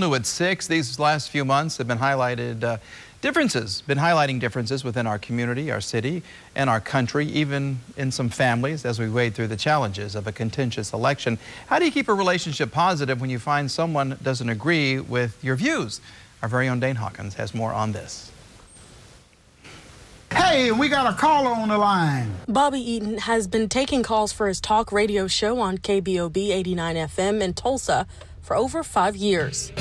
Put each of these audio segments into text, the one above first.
New at 6. These last few months have been highlighted uh, differences, been highlighting differences within our community, our city, and our country, even in some families as we wade through the challenges of a contentious election. How do you keep a relationship positive when you find someone doesn't agree with your views? Our very own Dane Hawkins has more on this. Hey, we got a caller on the line. Bobby Eaton has been taking calls for his talk radio show on KBOB 89 FM in Tulsa for over five years.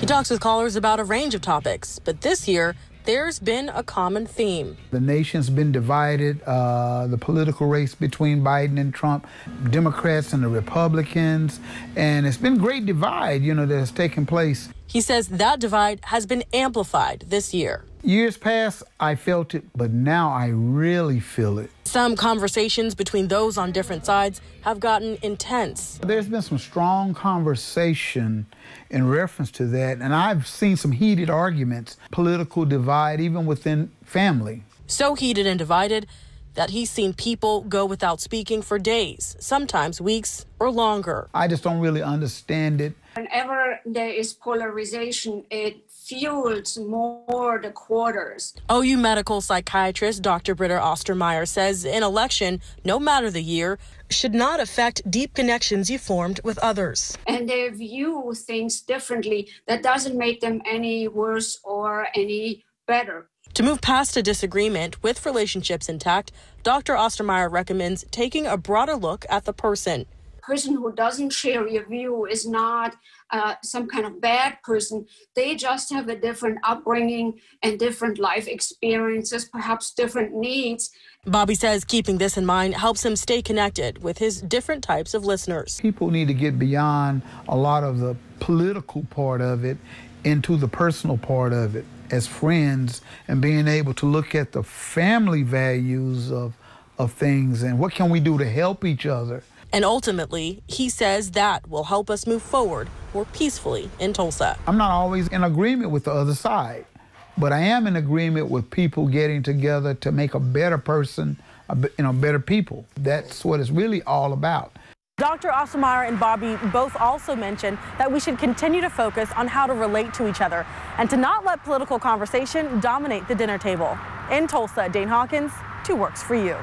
He talks with callers about a range of topics, but this year, there's been a common theme. The nation's been divided, uh, the political race between Biden and Trump, Democrats and the Republicans, and it's been great divide, you know, that has taken place. He says that divide has been amplified this year. Years past, I felt it, but now I really feel it. Some conversations between those on different sides have gotten intense. There's been some strong conversation in reference to that, and I've seen some heated arguments, political divide, even within family. So heated and divided that he's seen people go without speaking for days, sometimes weeks or longer. I just don't really understand it. Whenever there is polarization, it fuels more the quarters. OU medical psychiatrist Dr. Britta Ostermeyer says an election, no matter the year, should not affect deep connections you formed with others. And they view things differently. That doesn't make them any worse or any better. To move past a disagreement with relationships intact, Dr. Ostermeyer recommends taking a broader look at the person person who doesn't share your view is not uh, some kind of bad person. They just have a different upbringing and different life experiences, perhaps different needs. Bobby says keeping this in mind helps him stay connected with his different types of listeners. People need to get beyond a lot of the political part of it into the personal part of it as friends and being able to look at the family values of, of things and what can we do to help each other and ultimately, he says that will help us move forward more peacefully in Tulsa. I'm not always in agreement with the other side, but I am in agreement with people getting together to make a better person, you know, better people. That's what it's really all about. Dr. Ostermeyer and Bobby both also mentioned that we should continue to focus on how to relate to each other and to not let political conversation dominate the dinner table. In Tulsa, Dane Hawkins, Two Works for You.